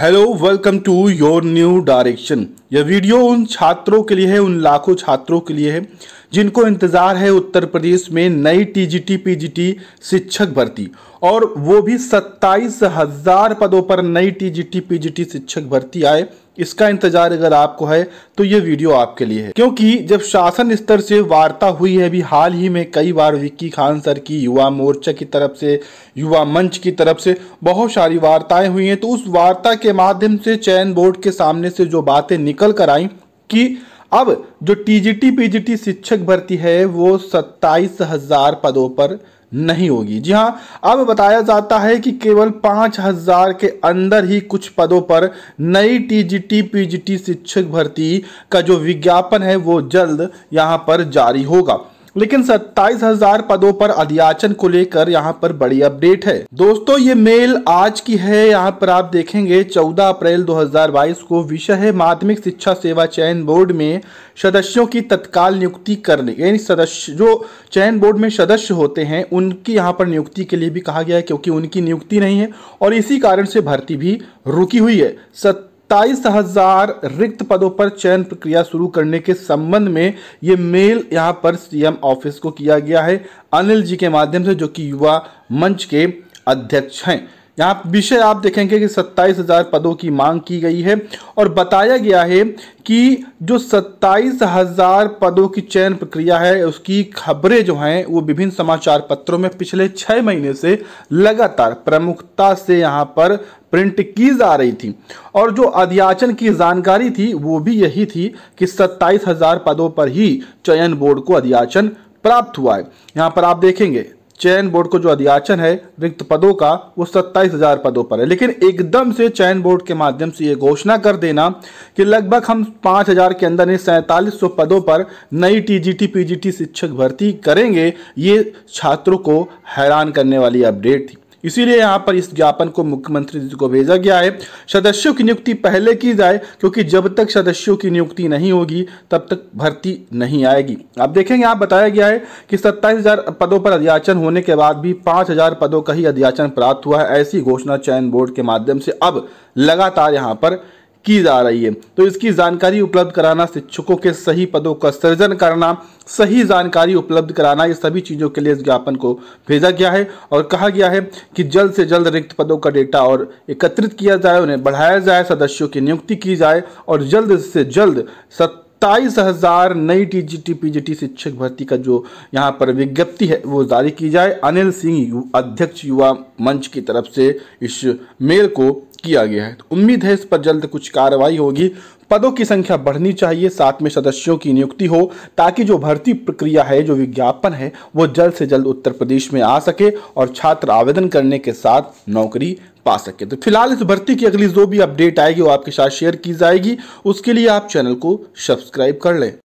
hello welcome to your new direction यह वीडियो उन छात्रों के लिए है उन लाखों छात्रों के लिए है जिनको इंतज़ार है उत्तर प्रदेश में नई टीजीटी पीजीटी शिक्षक भर्ती और वो भी सत्ताईस हज़ार पदों पर नई टीजीटी पीजीटी शिक्षक भर्ती आए इसका इंतजार अगर आपको है तो ये वीडियो आपके लिए है क्योंकि जब शासन स्तर से वार्ता हुई है अभी हाल ही में कई बार विक्की खान सर की युवा मोर्चा की तरफ से युवा मंच की तरफ से बहुत सारी वार्ताएं हुई हैं तो उस वार्ता के माध्यम से चयन बोर्ड के सामने से जो बातें निकल निकल कर आई कि अब जो टीजीटी पीजीटी शिक्षक भर्ती है वो सत्ताईस हजार पदों पर नहीं होगी जी हाँ अब बताया जाता है कि केवल पाँच हजार के अंदर ही कुछ पदों पर नई टीजीटी पीजीटी शिक्षक भर्ती का जो विज्ञापन है वो जल्द यहाँ पर जारी होगा लेकिन सत्ताईस हजार पदों पर अध्याचन को लेकर यहाँ पर बड़ी अपडेट है दोस्तों ये मेल आज की है यहाँ पर आप देखेंगे 14 अप्रैल 2022 को विषय है माध्यमिक शिक्षा सेवा चयन बोर्ड में सदस्यों की तत्काल नियुक्ति करने यानी सदस्य जो चयन बोर्ड में सदस्य होते हैं उनकी यहाँ पर नियुक्ति के लिए भी कहा गया है क्योंकि उनकी नियुक्ति नहीं है और इसी कारण से भर्ती भी रुकी हुई है सत्ताईस हजार रिक्त पदों पर चयन प्रक्रिया शुरू करने के संबंध में ये मेल यहाँ पर सीएम ऑफिस को किया गया है अनिल जी के माध्यम से जो कि युवा मंच के अध्यक्ष हैं यहाँ विषय आप देखेंगे कि सत्ताईस हजार पदों की मांग की गई है और बताया गया है कि जो सत्ताईस हजार पदों की चयन प्रक्रिया है उसकी खबरें जो हैं वो विभिन्न समाचार पत्रों में पिछले छः महीने से लगातार प्रमुखता से यहाँ पर प्रिंट की जा रही थी और जो अध्याचन की जानकारी थी वो भी यही थी कि सत्ताईस हजार पदों पर ही चयन बोर्ड को अध्याचन प्राप्त हुआ है यहाँ पर आप देखेंगे चयन बोर्ड को जो अध्याचन है रिक्त पदों का वो सत्ताईस हजार पदों पर है लेकिन एकदम से चयन बोर्ड के माध्यम से ये घोषणा कर देना कि लगभग हम पाँच हजार के अंदर इन सैंतालीस सौ पदों पर नई टीजीटी पीजीटी शिक्षक भर्ती करेंगे ये छात्रों को हैरान करने वाली अपडेट थी इसीलिए यहाँ पर इस ज्ञापन को मुख्यमंत्री जी को भेजा गया है सदस्यों की नियुक्ति पहले की जाए क्योंकि जब तक सदस्यों की नियुक्ति नहीं होगी तब तक भर्ती नहीं आएगी आप देखेंगे यहाँ बताया गया है कि सत्ताईस पदों पर अध्याचन होने के बाद भी पाँच पदों का ही अध्याचन प्राप्त हुआ है ऐसी घोषणा चयन बोर्ड के माध्यम से अब लगातार यहाँ पर की जा रही है तो इसकी जानकारी उपलब्ध कराना शिक्षकों के सही पदों का सृजन करना सही जानकारी उपलब्ध कराना ये सभी चीज़ों के लिए इस ज्ञापन को भेजा गया है और कहा गया है कि जल्द से जल्द रिक्त पदों का डेटा और एकत्रित किया जाए उन्हें बढ़ाया जाए सदस्यों की नियुक्ति की जाए और जल्द से जल्द सत्ताईस हज़ार नई T G T P G T शिक्षक भर्ती का जो यहाँ पर विज्ञप्ति है वो जारी की जाए अनिल सिंह अध्यक्ष युवा मंच की तरफ से इस मेल को किया गया है तो उम्मीद है इस पर जल्द कुछ कार्रवाई होगी पदों की संख्या बढ़नी चाहिए साथ में सदस्यों की नियुक्ति हो ताकि जो भर्ती प्रक्रिया है जो विज्ञापन है वो जल्द से जल्द उत्तर प्रदेश में आ सके और छात्र आवेदन करने के साथ नौकरी पा सके तो फिलहाल इस भर्ती की अगली जो भी अपडेट आएगी वो आपके साथ शेयर की जाएगी उसके लिए आप चैनल को सब्सक्राइब कर लें